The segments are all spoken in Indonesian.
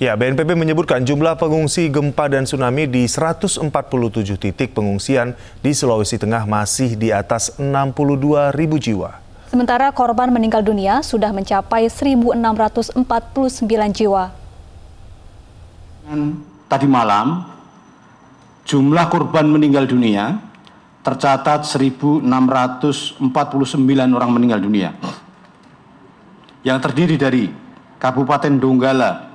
Ya, BNPB menyebutkan jumlah pengungsi gempa dan tsunami di 147 titik pengungsian di Sulawesi Tengah masih di atas 62 ribu jiwa. Sementara korban meninggal dunia sudah mencapai 1.649 jiwa. Tadi malam, jumlah korban meninggal dunia tercatat 1.649 orang meninggal dunia. Yang terdiri dari Kabupaten Donggala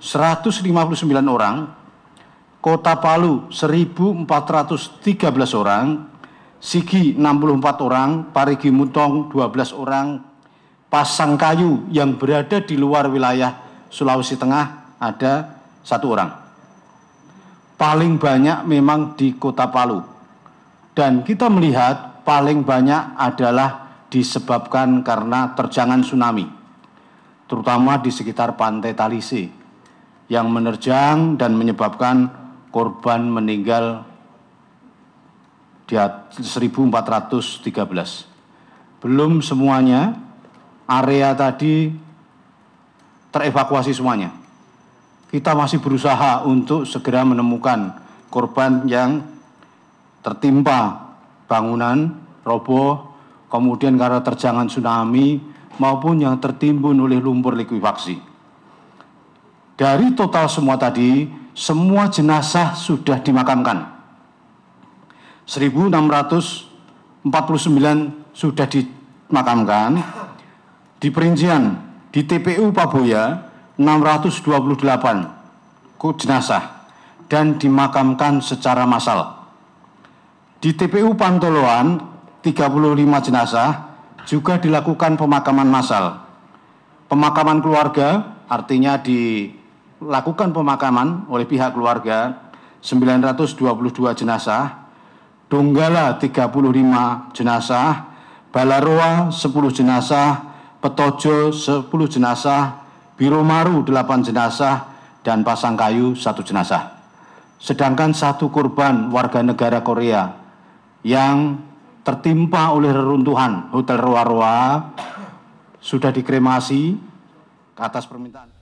159 orang, Kota Palu 1413 orang, Sigi 64 orang, Parigi Mutong 12 orang, Pasang Kayu yang berada di luar wilayah Sulawesi Tengah ada satu orang. Paling banyak memang di Kota Palu. Dan kita melihat paling banyak adalah disebabkan karena terjangan tsunami, terutama di sekitar pantai Talise yang menerjang dan menyebabkan korban meninggal di 1413. Belum semuanya area tadi terevakuasi semuanya. Kita masih berusaha untuk segera menemukan korban yang tertimpa bangunan roboh, kemudian karena terjangan tsunami maupun yang tertimbun oleh lumpur likuifaksi. Dari total semua tadi, semua jenazah sudah dimakamkan. 1649 sudah dimakamkan. Di perincian, di TPU Paboya 628 jenazah dan dimakamkan secara massal. Di TPU Pantoloan 35 jenazah juga dilakukan pemakaman massal. Pemakaman keluarga artinya di lakukan pemakaman oleh pihak keluarga 922 jenazah, Donggala 35 jenazah, Balaroa 10 jenazah, Petojo 10 jenazah, Biromaru 8 jenazah, dan Pasangkayu 1 jenazah. Sedangkan satu korban warga negara Korea yang tertimpa oleh reruntuhan Hotel Roa-Roa sudah dikremasi ke atas permintaan.